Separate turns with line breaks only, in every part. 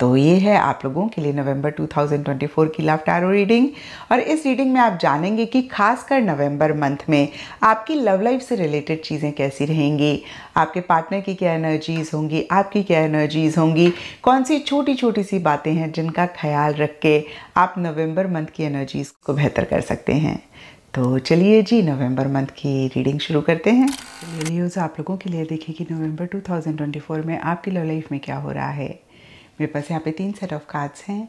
तो ये है आप लोगों के लिए नवंबर 2024 की लव टैरो रीडिंग और इस रीडिंग में आप जानेंगे कि खासकर नवंबर मंथ में आपकी लव लाइफ से रिलेटेड चीज़ें कैसी रहेंगी आपके पार्टनर की क्या एनर्जीज़ होंगी आपकी क्या एनर्जीज़ होंगी कौन सी छोटी छोटी सी बातें हैं जिनका ख्याल रख के आप नवंबर मंथ की एनर्जीज़ को बेहतर कर सकते हैं तो चलिए जी नवंबर मंथ की रीडिंग शुरू करते हैं न्यूज़ आप लोगों के लिए देखिए कि नवंबर 2024 में आपकी लव लाइफ में क्या हो रहा है मेरे पास यहाँ पे तीन सेट ऑफ कार्ड्स हैं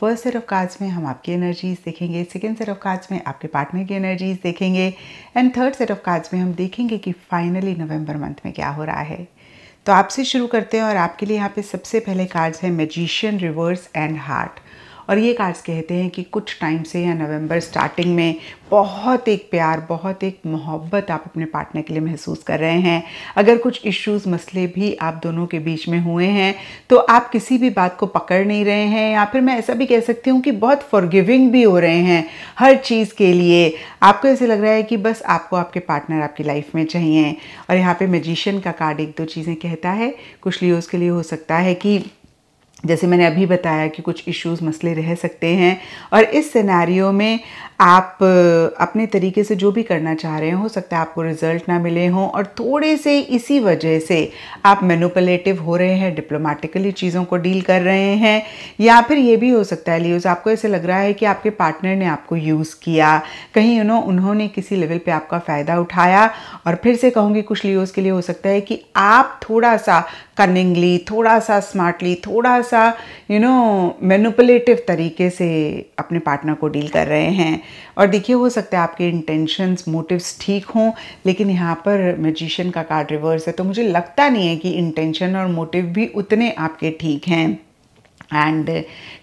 फर्स्ट सेट ऑफ कार्ड्स में हम आपकी एनर्जीज देखेंगे सेकेंड सेट ऑफ कार्ड्स में आपके पार्टनर की एनर्जीज देखेंगे and third set of cards में हम देखेंगे कि फाइनली नवंबर मंथ में क्या हो रहा है तो आपसे शुरू करते हैं और आपके लिए यहाँ पे सबसे पहले कार्ड्स हैं मेजिशियन रिवर्स एंड हार्ट और ये कार्ड्स कहते हैं कि कुछ टाइम से या नवंबर स्टार्टिंग में बहुत एक प्यार बहुत एक मोहब्बत आप अपने पार्टनर के लिए महसूस कर रहे हैं अगर कुछ इश्यूज मसले भी आप दोनों के बीच में हुए हैं तो आप किसी भी बात को पकड़ नहीं रहे हैं या फिर मैं ऐसा भी कह सकती हूँ कि बहुत फॉरगिविंग भी हो रहे हैं हर चीज़ के लिए आपको ऐसे लग रहा है कि बस आपको आपके पार्टनर आपकी लाइफ में चाहिए और यहाँ पे मैजिशियन का कार्ड एक दो चीज़ें कहता है कुछ लियोज़ के लिए हो सकता है कि जैसे मैंने अभी बताया कि कुछ इश्यूज मसले रह सकते हैं और इस सिनेरियो में आप अपने तरीके से जो भी करना चाह रहे हैं हो सकता है आपको रिजल्ट ना मिले हों और थोड़े से इसी वजह से आप मैनुपलेटिव हो रहे हैं डिप्लोमेटिकली चीज़ों को डील कर रहे हैं या फिर ये भी हो सकता है लियोज आपको ऐसे लग रहा है कि आपके पार्टनर ने आपको यूज़ किया कहीं यू उन्होंने किसी लेवल पर आपका फ़ायदा उठाया और फिर से कहूँगी कुछ लियोज के लिए हो सकता है कि आप थोड़ा सा कनिंगली थोड़ा सा स्मार्टली थोड़ा सा यू नो मैनुपलेटिव तरीके से अपने पार्टनर को डील कर रहे हैं और देखिए हो सकता है आपके इंटेंशंस मोटिव्स ठीक हों लेकिन यहाँ पर मैजिशियन का कार्ड रिवर्स है तो मुझे लगता नहीं है कि इंटेंशन और मोटिव भी उतने आपके ठीक हैं एंड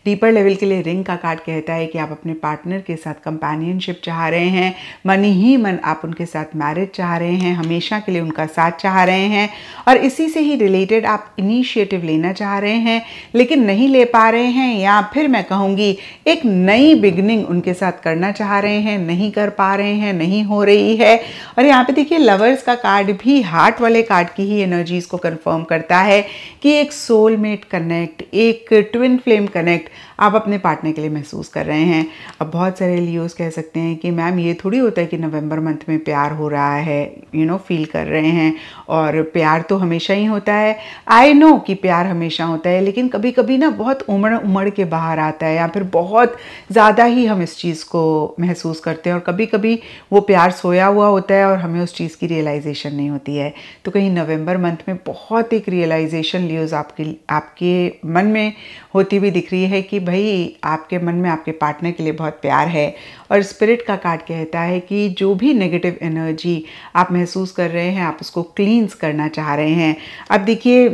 डीपर लेवल के लिए रिंग का कार्ड कहता है कि आप अपने पार्टनर के साथ कंपेनियनशिप चाह रहे हैं मन ही मन आप उनके साथ मैरिज चाह रहे हैं हमेशा के लिए उनका साथ चाह रहे हैं और इसी से ही रिलेटेड आप इनिशिएटिव लेना चाह रहे हैं लेकिन नहीं ले पा रहे हैं या फिर मैं कहूँगी एक नई बिगनिंग उनके साथ करना चाह रहे हैं नहीं कर पा रहे हैं नहीं हो रही है और यहाँ पर देखिए लवर्स का कार्ड भी हार्ट वाले कार्ड की ही एनर्जीज़ को कन्फर्म करता है कि एक सोलमेट कनेक्ट एक ट्विन फ्लेम कनेक्ट आप अपने पार्टनर के लिए महसूस कर रहे हैं अब बहुत सारे लियोज कह सकते हैं कि मैम ये थोड़ी होता है कि नवंबर मंथ में प्यार हो रहा है यू नो फील कर रहे हैं और प्यार तो हमेशा ही होता है आई नो कि प्यार हमेशा होता है लेकिन कभी कभी ना बहुत उमड़ उमड़ के बाहर आता है या फिर बहुत ज़्यादा ही हम इस चीज़ को महसूस करते हैं और कभी कभी वो प्यार सोया हुआ होता है और हमें उस चीज़ की रियलाइजेशन नहीं होती है तो कहीं नवंबर मंथ में बहुत एक रियलाइजेशन लियोज आपके आपके मन में होती हुई दिख रही है कि भाई आपके मन में आपके पार्टनर के लिए बहुत प्यार है और स्पिरिट का कार्ड कहता है कि जो भी नेगेटिव एनर्जी आप महसूस कर रहे हैं आप उसको क्लींस करना चाह रहे हैं अब देखिए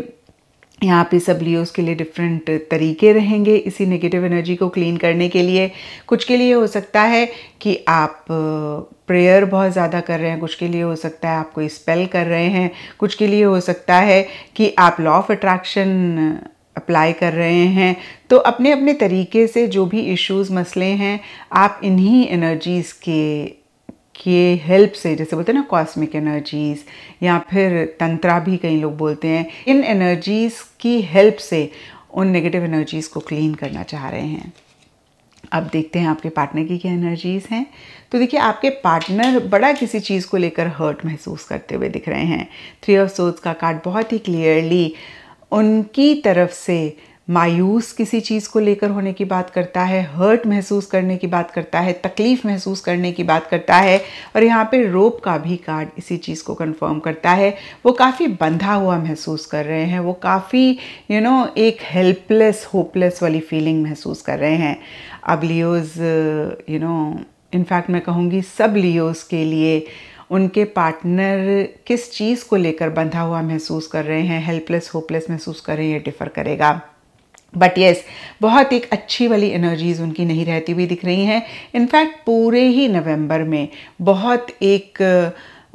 यहाँ पे सब लियोज़ के लिए डिफरेंट तरीके रहेंगे इसी नेगेटिव एनर्जी को क्लीन करने के लिए कुछ के लिए हो सकता है कि आप प्रेयर बहुत ज़्यादा कर रहे हैं कुछ के लिए हो सकता है आप कोई स्पेल कर रहे हैं कुछ के लिए हो सकता है कि आप लॉ ऑफ अट्रैक्शन अप्लाई कर रहे हैं तो अपने अपने तरीके से जो भी इश्यूज मसले हैं आप इन्हीं एनर्जीज़ के के हेल्प से जैसे बोलते हैं ना कॉस्मिक एनर्जीज़ या फिर तंत्रा भी कई लोग बोलते हैं इन एनर्जीज़ की हेल्प से उन नेगेटिव एनर्जीज़ को क्लीन करना चाह रहे हैं अब देखते हैं आपके पार्टनर की क्या एनर्जीज़ हैं तो देखिए आपके पार्टनर बड़ा किसी चीज़ को लेकर हर्ट महसूस करते हुए दिख रहे हैं थ्री ऑफ सोर्स का कार्ड बहुत ही क्लियरली उनकी तरफ से मायूस किसी चीज़ को लेकर होने की बात करता है हर्ट महसूस करने की बात करता है तकलीफ़ महसूस करने की बात करता है और यहाँ पे रोप का भी कार्ड इसी चीज़ को कंफर्म करता है वो काफ़ी बंधा हुआ महसूस कर रहे हैं वो काफ़ी यू नो एक हेल्पलेस होपलेस वाली फीलिंग महसूस कर रहे हैं अब लियोज़ यू नो इनफैक्ट मैं कहूँगी सब लियोज़ के लिए उनके पार्टनर किस चीज़ को लेकर बंधा हुआ महसूस कर रहे हैं हेल्पलेस होपलेस महसूस कर रहे हैं ये डिफ़र करेगा बट येस yes, बहुत एक अच्छी वाली एनर्जीज उनकी नहीं रहती हुई दिख रही हैं इनफैक्ट पूरे ही नवंबर में बहुत एक uh,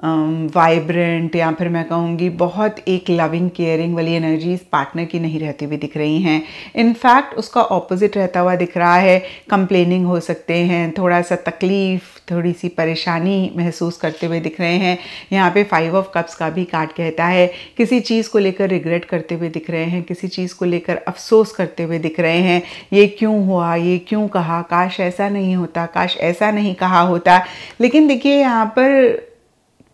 वाइब्रेंट um, या फिर मैं कहूँगी बहुत एक लविंग केयरिंग वाली एनर्जीज पार्टनर की नहीं रहती हुई दिख रही हैं इनफैक्ट उसका ऑपोजिट रहता हुआ दिख रहा है कंप्लेनिंग हो सकते हैं थोड़ा सा तकलीफ़ थोड़ी सी परेशानी महसूस करते हुए दिख रहे हैं यहाँ पे फाइव ऑफ कप्स का भी कार्ड कहता है किसी चीज़ को लेकर रिग्रेट करते हुए दिख रहे हैं किसी चीज़ को लेकर अफसोस करते हुए दिख रहे हैं ये क्यों हुआ ये क्यों कहा काश ऐसा नहीं होता काश ऐसा नहीं कहा होता लेकिन देखिए यहाँ पर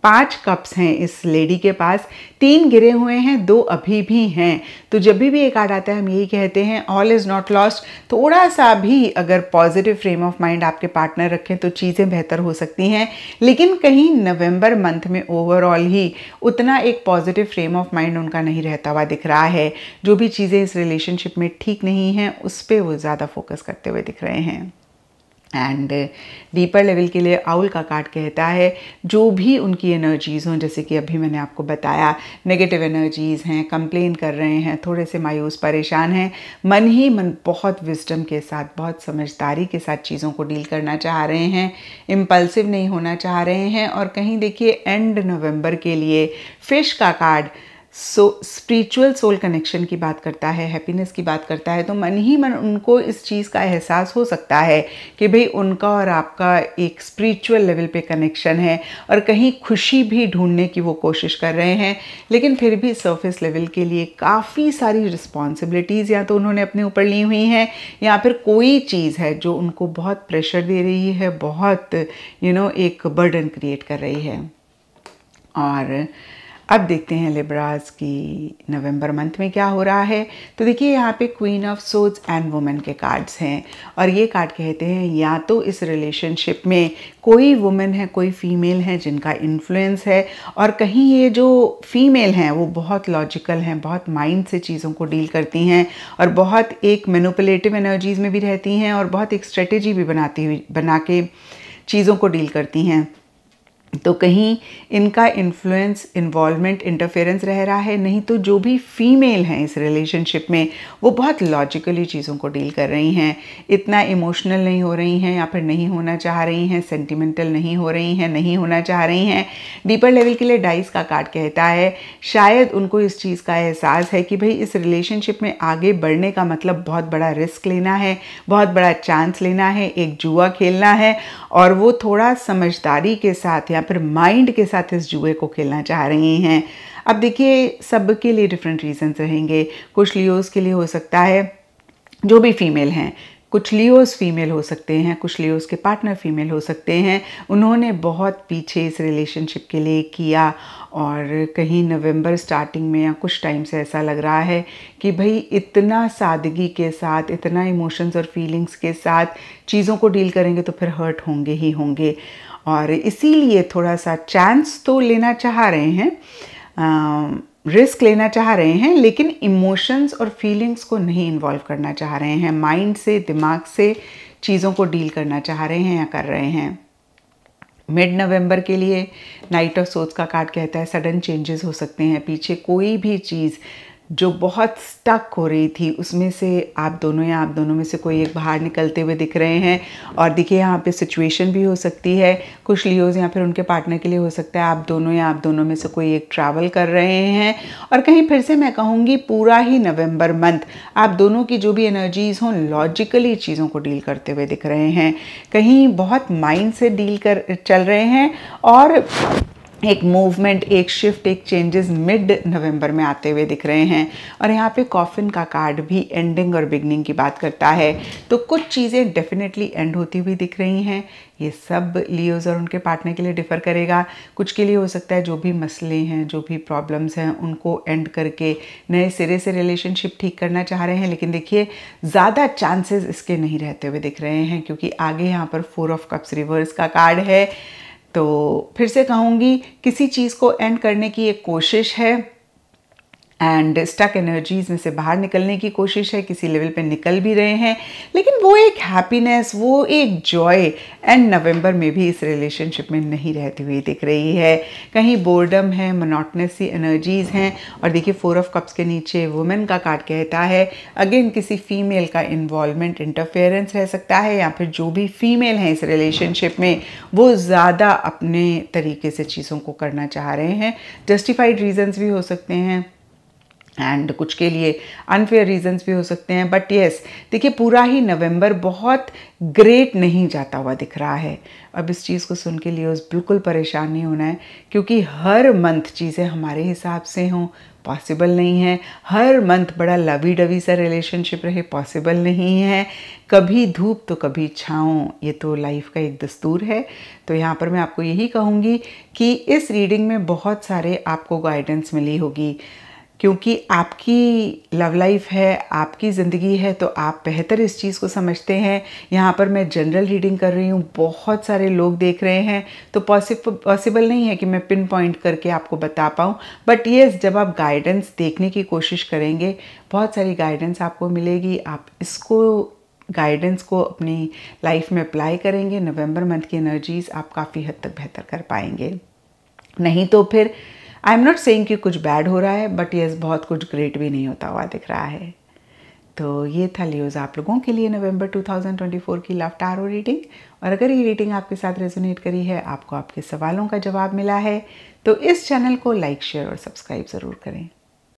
पांच कप्स हैं इस लेडी के पास तीन गिरे हुए हैं दो अभी भी हैं तो जब भी भी एक कार्ड आता है हम यही कहते हैं ऑल इज़ नॉट लॉस्ट थोड़ा सा भी अगर पॉजिटिव फ्रेम ऑफ माइंड आपके पार्टनर रखें तो चीज़ें बेहतर हो सकती हैं लेकिन कहीं नवंबर मंथ में ओवरऑल ही उतना एक पॉजिटिव फ्रेम ऑफ माइंड उनका नहीं रहता हुआ दिख रहा है जो भी चीज़ें इस रिलेशनशिप में ठीक नहीं हैं उस पर वो ज़्यादा फोकस करते हुए दिख रहे हैं एंड डीपर लेवल के लिए आउल का कार्ड कहता है जो भी उनकी एनर्जीज़ हों जैसे कि अभी मैंने आपको बताया नेगेटिव एनर्जीज़ हैं कंप्लेन कर रहे हैं थोड़े से मायूस परेशान हैं मन ही मन बहुत विजडम के साथ बहुत समझदारी के साथ चीज़ों को डील करना चाह रहे हैं इम्पल्सिव नहीं होना चाह रहे हैं और कहीं देखिए एंड नवम्बर के लिए फिश का card so spiritual soul connection की बात करता है हैप्पीनेस की बात करता है तो मन ही मन उनको इस चीज़ का एहसास हो सकता है कि भाई उनका और आपका एक स्पिरिचुअल लेवल पे कनेक्शन है और कहीं खुशी भी ढूंढने की वो कोशिश कर रहे हैं लेकिन फिर भी सरफेस लेवल के लिए काफ़ी सारी रिस्पॉन्सिबिलिटीज़ या तो उन्होंने अपने ऊपर ली हुई हैं या फिर कोई चीज़ है जो उनको बहुत प्रेशर दे रही है बहुत यू you नो know, एक बर्डन क्रिएट कर रही है और अब देखते हैं लिब्राज की नवंबर मंथ में क्या हो रहा है तो देखिए यहाँ पे क्वीन ऑफ सोज एंड वुमेन के कार्ड्स हैं और ये कार्ड कहते हैं या तो इस रिलेशनशिप में कोई वुमेन है कोई फीमेल है जिनका इन्फ्लुएंस है और कहीं ये जो फीमेल हैं वो बहुत लॉजिकल हैं बहुत माइंड से चीज़ों को डील करती हैं और बहुत एक मेनोपलेटिव एनर्जीज़ में भी रहती हैं और बहुत एक स्ट्रेटेजी भी बनाती हुई बना के चीज़ों को डील करती हैं तो कहीं इनका इन्फ्लुएंस इन्वॉल्वमेंट इंटरफेरेंस रह रहा है नहीं तो जो भी फीमेल हैं इस रिलेशनशिप में वो बहुत लॉजिकली चीज़ों को डील कर रही हैं इतना इमोशनल नहीं हो रही हैं या फिर नहीं होना चाह रही हैं सेंटिमेंटल नहीं हो रही हैं नहीं होना चाह रही हैं डीपर लेवल के लिए डाइस का कार्ड कहता है शायद उनको इस चीज़ का एहसास है कि भाई इस रिलेशनशिप में आगे बढ़ने का मतलब बहुत बड़ा रिस्क लेना है बहुत बड़ा चांस लेना है एक जुआ खेलना है और वो थोड़ा समझदारी के साथ या या फिर माइंड के साथ इस जुए को खेलना चाह रहे हैं अब देखिए सबके लिए डिफरेंट रीजंस रहेंगे कुछ लियोस के लिए हो सकता है जो भी फीमेल हैं कुछ लियोस फीमेल हो सकते हैं कुछ लियोस के पार्टनर फीमेल हो सकते हैं उन्होंने बहुत पीछे इस रिलेशनशिप के लिए किया और कहीं नवंबर स्टार्टिंग में या कुछ टाइम से ऐसा लग रहा है कि भाई इतना सादगी के साथ इतना इमोशंस और फीलिंग्स के साथ चीज़ों को डील करेंगे तो फिर हर्ट होंगे ही होंगे और इसीलिए थोड़ा सा चांस तो लेना चाह रहे हैं रिस्क लेना चाह रहे हैं लेकिन इमोशंस और फीलिंग्स को नहीं इन्वॉल्व करना चाह रहे हैं माइंड से दिमाग से चीज़ों को डील करना चाह रहे हैं या कर रहे हैं मिड नवंबर के लिए नाइट ऑफ सोच का कार्ड कहता है सडन चेंजेस हो सकते हैं पीछे कोई भी चीज़ जो बहुत स्टक हो रही थी उसमें से आप दोनों या आप दोनों में से कोई एक बाहर निकलते हुए दिख रहे हैं और देखिए यहाँ पे सिचुएशन भी हो सकती है कुछ लियोज या फिर उनके पार्टनर के लिए हो सकता है आप दोनों या आप दोनों में से कोई एक ट्रैवल कर रहे हैं और कहीं फिर से मैं कहूँगी पूरा ही नवम्बर मंथ आप दोनों की जो भी एनर्जीज हों लॉजिकली चीज़ों को डील करते हुए दिख रहे हैं कहीं बहुत माइंड से डील कर चल रहे हैं और एक मूवमेंट एक शिफ्ट एक चेंजेस मिड नवंबर में आते हुए दिख रहे हैं और यहाँ पे कॉफिन का कार्ड भी एंडिंग और बिगनिंग की बात करता है तो कुछ चीज़ें डेफिनेटली एंड होती हुई दिख रही हैं ये सब लियोज और उनके पार्टनर के लिए डिफ़र करेगा कुछ के लिए हो सकता है जो भी मसले हैं जो भी प्रॉब्लम्स हैं उनको एंड करके नए सिरे से रिलेशनशिप ठीक करना चाह रहे हैं लेकिन देखिए ज़्यादा चांसेस इसके नहीं रहते हुए दिख रहे हैं क्योंकि आगे यहाँ पर फोर ऑफ कप्स रिवर्स का कार्ड है तो फिर से कहूँगी किसी चीज़ को एंड करने की एक कोशिश है एंड स्टक एनर्जीज़ में से बाहर निकलने की कोशिश है किसी लेवल पे निकल भी रहे हैं लेकिन वो एक हैप्पीनेस वो एक जॉय एंड नवंबर में भी इस रिलेशनशिप में नहीं रहती हुई दिख रही है कहीं बोर्डम है मोनोटनस सी एनर्जीज़ हैं और देखिए फोर ऑफ कप्स के नीचे वुमेन का कार्ड कहता है अगेन किसी फीमेल का इन्वॉल्वमेंट इंटरफेरेंस रह सकता है या फिर जो भी फीमेल हैं इस रिलेशनशिप में वो ज़्यादा अपने तरीके से चीज़ों को करना चाह रहे हैं जस्टिफाइड रीजन्स भी हो सकते हैं एंड कुछ के लिए अनफेयर रीजंस भी हो सकते हैं बट येस देखिए पूरा ही नवंबर बहुत ग्रेट नहीं जाता हुआ दिख रहा है अब इस चीज़ को सुन के लिए उस बिल्कुल परेशान नहीं होना है क्योंकि हर मंथ चीज़ें हमारे हिसाब से हों पॉसिबल नहीं है हर मंथ बड़ा लवी डवी सा रिलेशनशिप रहे पॉसिबल नहीं है कभी धूप तो कभी छाँव ये तो लाइफ का एक दस्तूर है तो यहाँ पर मैं आपको यही कहूँगी कि इस रीडिंग में बहुत सारे आपको गाइडेंस मिली होगी क्योंकि आपकी लव लाइफ है आपकी ज़िंदगी है तो आप बेहतर इस चीज़ को समझते हैं यहाँ पर मैं जनरल रीडिंग कर रही हूँ बहुत सारे लोग देख रहे हैं तो पॉसिबल नहीं है कि मैं पिन पॉइंट करके आपको बता पाऊँ बट येस जब आप गाइडेंस देखने की कोशिश करेंगे बहुत सारी गाइडेंस आपको मिलेगी आप इसको गाइडेंस को अपनी लाइफ में अप्लाई करेंगे नवंबर मंथ की एनर्जीज़ आप काफ़ी हद तक बेहतर कर पाएंगे नहीं तो फिर आई एम नॉट सेइंग कि कुछ बैड हो रहा है बट येस बहुत कुछ ग्रेट भी नहीं होता हुआ दिख रहा है तो ये था लियोज आप लोगों के लिए नवंबर 2024 की लव टारो रीडिंग और अगर ये रीडिंग आपके साथ रेजोनेट करी है आपको आपके सवालों का जवाब मिला है तो इस चैनल को लाइक शेयर और सब्सक्राइब ज़रूर करें